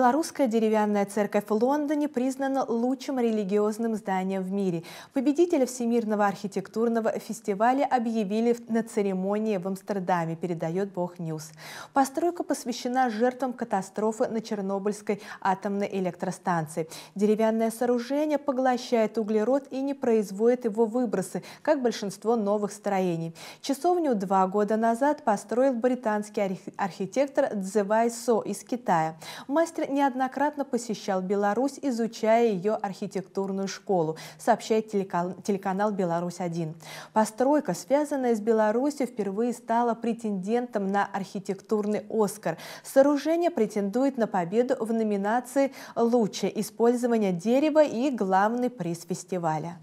Белорусская деревянная церковь в Лондоне признана лучшим религиозным зданием в мире. Победителя Всемирного архитектурного фестиваля объявили на церемонии в Амстердаме, передает Бог Ньюс. Постройка посвящена жертвам катастрофы на Чернобыльской атомной электростанции. Деревянное сооружение поглощает углерод и не производит его выбросы, как большинство новых строений. Часовню два года назад построил британский архитектор Цзэвай Со из Китая. Мастер неоднократно посещал Беларусь, изучая ее архитектурную школу, сообщает телеканал «Беларусь-1». Постройка, связанная с Беларусью, впервые стала претендентом на архитектурный «Оскар». Сооружение претендует на победу в номинации «Лучшее использование дерева» и главный приз фестиваля.